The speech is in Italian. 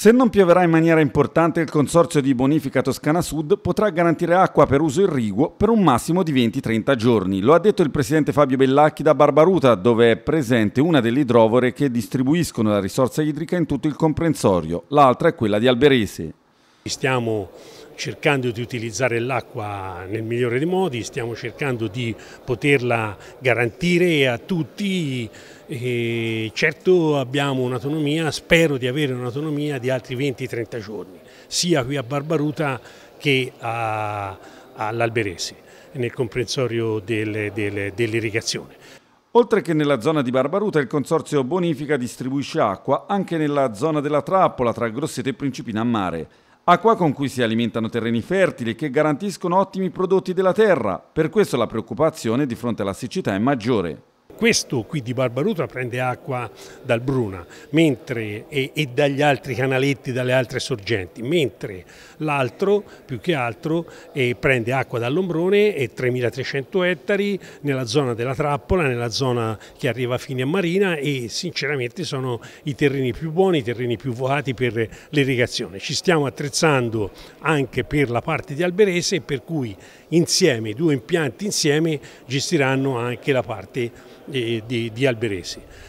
Se non pioverà in maniera importante, il Consorzio di Bonifica Toscana Sud potrà garantire acqua per uso irriguo per un massimo di 20-30 giorni. Lo ha detto il presidente Fabio Bellacchi da Barbaruta, dove è presente una delle idrovore che distribuiscono la risorsa idrica in tutto il comprensorio. L'altra è quella di Alberese. Stiamo cercando di utilizzare l'acqua nel migliore dei modi, stiamo cercando di poterla garantire a tutti. E certo abbiamo un'autonomia, spero di avere un'autonomia di altri 20-30 giorni, sia qui a Barbaruta che all'Alberese, nel comprensorio del, del, dell'irrigazione. Oltre che nella zona di Barbaruta, il consorzio Bonifica distribuisce acqua anche nella zona della Trappola tra Grosseto e Principina a Mare. Acqua con cui si alimentano terreni fertili che garantiscono ottimi prodotti della terra, per questo la preoccupazione di fronte alla siccità è maggiore questo qui di Barbarutra prende acqua dal Bruna mentre, e, e, dagli altri canaletti, dalle altre sorgenti, mentre l'altro più che altro eh, prende acqua dall'Ombrone e 3.300 ettari nella zona della Trappola, nella zona che arriva fino a Marina e sinceramente sono i terreni più buoni, i terreni più vuoti per l'irrigazione. Ci stiamo attrezzando anche per la parte di Alberese per cui insieme, due impianti insieme gestiranno anche la parte di, di, Alberesi.